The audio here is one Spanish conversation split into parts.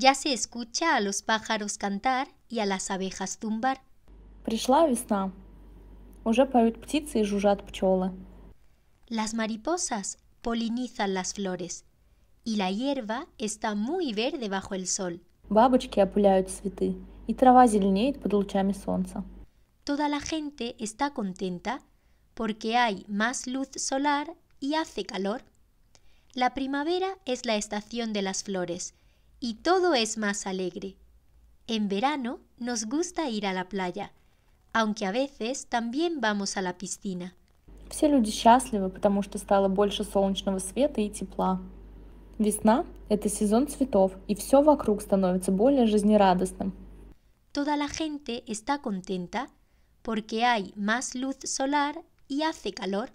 Ya se escucha a los pájaros cantar y a las abejas tumbar. Las mariposas polinizan las flores y la hierba está muy verde bajo el sol. Toda la gente está contenta porque hay más luz solar y hace calor. La primavera es la estación de las flores y todo es más alegre. En verano nos gusta ir a la playa, aunque a veces también vamos a la piscina. Все люди счастливы, потому что стало больше солнечного света и тепла. Весна – это сезон цветов, и все вокруг становится более жизнерадостным. Toda la gente está contenta porque hay más luz solar y hace calor.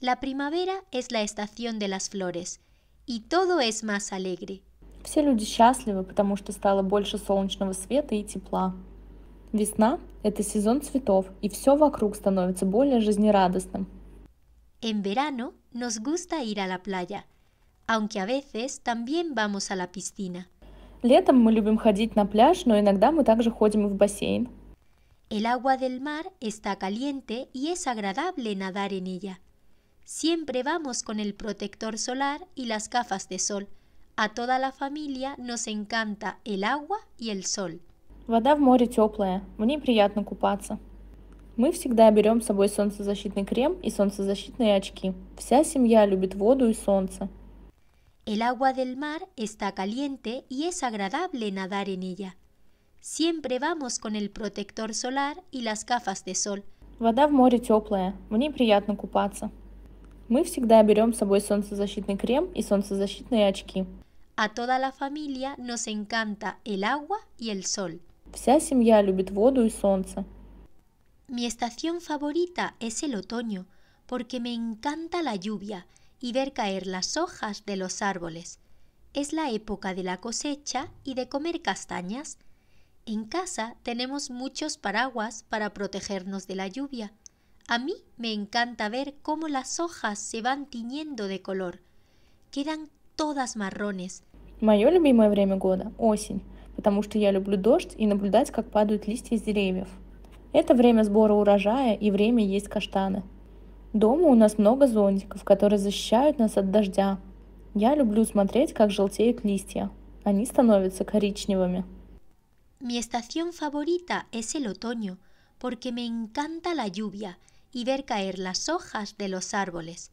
La primavera es la estación de las flores y todo es más alegre. Все люди счастливы, потому что стало больше солнечного света и тепла. Весна – это сезон цветов, и все вокруг становится более жизнерадостным. En verano nos gusta ir a la playa, aunque a veces también vamos a la piscina. Летом мы любим ходить на пляж, но иногда мы также ходим в бассейн. El agua del mar está caliente y es agradable nadar en ella. Siempre vamos con el protector solar y las gafas de sol – а toda la familia nos encanta el agua y el sol. Вода в море теплая, в ней приятно купаться. Мы всегда берем с собой солнцезащитный крем и солнцезащитные очки. Вся семья любит воду и солнце. El agua del mar está caliente y es agradable nadar en ella. Siempre vamos con el protector solar y las gafas de sol. Вода в море теплая, в ней приятно купаться. Мы всегда берем с собой солнцезащитный крем и солнцезащитные очки. A toda la familia nos encanta el agua y el sol. Mi estación favorita es el otoño, porque me encanta la lluvia y ver caer las hojas de los árboles. Es la época de la cosecha y de comer castañas. En casa tenemos muchos paraguas para protegernos de la lluvia. A mí me encanta ver cómo las hojas se van tiñendo de color. Quedan todas marrones Мое любимое время года – осень, потому что я люблю дождь и наблюдать, как падают листья с деревьев. Это время сбора урожая и время есть каштаны. Дома у нас много зонтиков, которые защищают нас от дождя. Я люблю смотреть, как желтеют листья. Они становятся коричневыми. Mi estación favorita es el otoño, porque me encanta la lluvia y ver caer las hojas de los árboles.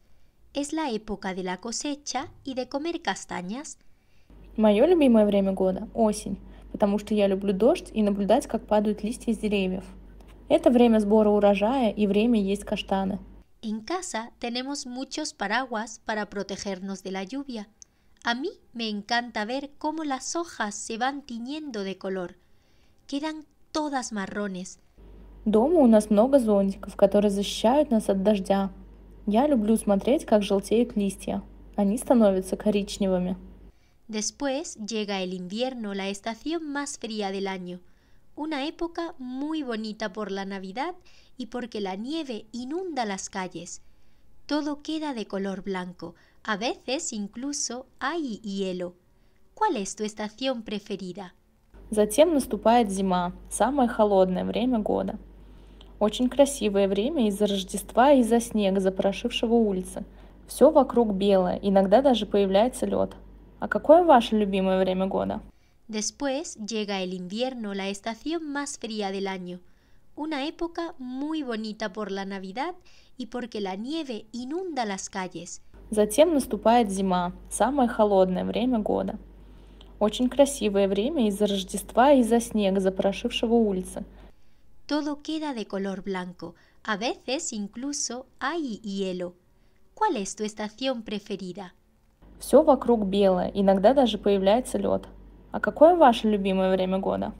Es la época de la cosecha y de comer castañas – Мое любимое время года – осень, потому что я люблю дождь и наблюдать, как падают листья с деревьев. Это время сбора урожая и время есть каштаны. En casa tenemos muchos paraguas para protegernos de la lluvia. A mí me encanta ver cómo las hojas se van tiñendo de color. Quedan todas marrones. Дома у нас много зонтиков, которые защищают нас от дождя. Я люблю смотреть, как желтеют листья. Они становятся коричневыми. Después llega el invierno, la estación más fría del año, una época muy bonita por la Navidad y porque la nieve inunda las calles. Todo queda de color blanco, a veces incluso hay hielo. ¿Cuál es tu estación preferida? Затем наступает зима, самое холодное время года. Очень красивое время из-за Рождества и из-за снега, запорошившего улицы. Все вокруг белое, иногда даже появляется лед. ¿A es ваше время года? Después llega el invierno, la estación más fría del año, una época muy bonita por la Navidad y porque la nieve inunda las calles. Затем наступает зима, самое холодное время года. Очень красивое время из-за Рождества и из-за снега, запорошившего улицы. Todo queda de color blanco, a veces incluso hay hielo. ¿Cuál es tu estación preferida? все вокруг белое, иногда даже появляется лед. А какое ваше любимое время года?